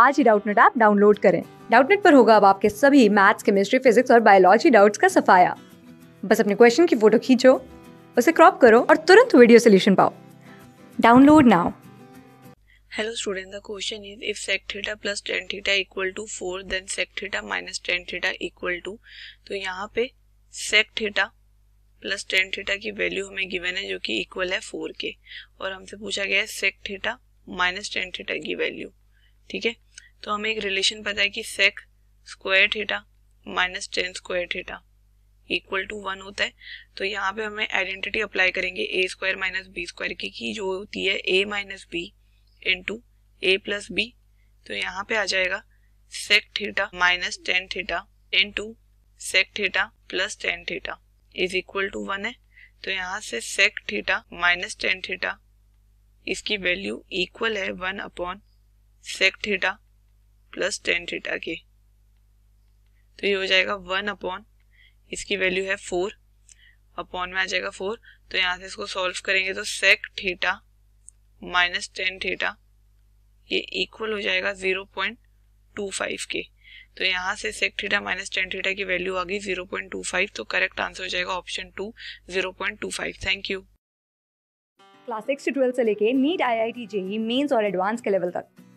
आज ही Doubtnut app download करें डाउटनेट पर होगा अब आपके सभी मैथ्स केमिस्ट्री फिजिक्स और बायोलॉजी डाउट्स का सफाया बस अपने क्वेश्चन की फोटो खींचो उसे क्रॉप करो और तुरंत वीडियो सोल्यूशन पाओ download now hello student the question is if sec theta plus tan theta equal to 4 then sec theta minus tan theta equal to तो यहाँ पे sec theta plus tan theta की value हमें given है जो कि equal है four के और हमसे पूछा गया है sec theta minus tan theta की वैल्यू ठीक है तो हमें एक रिलेशन पता है कि sec square theta minus tan square theta equal to one होता है तो यहाँ पे हमें आइडेंटिटी अप्लाई करेंगे A square minus B square की कि जो होती है A minus B into A plus B तो यहाँ पे आ जाएगा sec theta minus tan theta into sec theta plus tan theta is equal to one है तो यहाँ से sec theta minus tan theta इसकी वैल्यू इक्वल है one upon sec theta plus tan theta के तो ये हो जाएगा वन अपॉन इसकी वैल्यू है फोर अपॉन में आ जाएगा फोर तो यहाँ से इसको सॉल्व करेंगे तो sec theta minus tan theta ये इक्वल हो जाएगा जीरो पॉइंट टू फाइव के तो यहाँ से sec theta minus tan theta की वैल्यू आ गई जीरो पॉइंट टू फाइव तो करेक्ट आंसर हो जाएगा option two zero point two five thank you class six से ट्वेल्थ से लेके NEET I I T JEE Mains और एडवांस के लेवल तक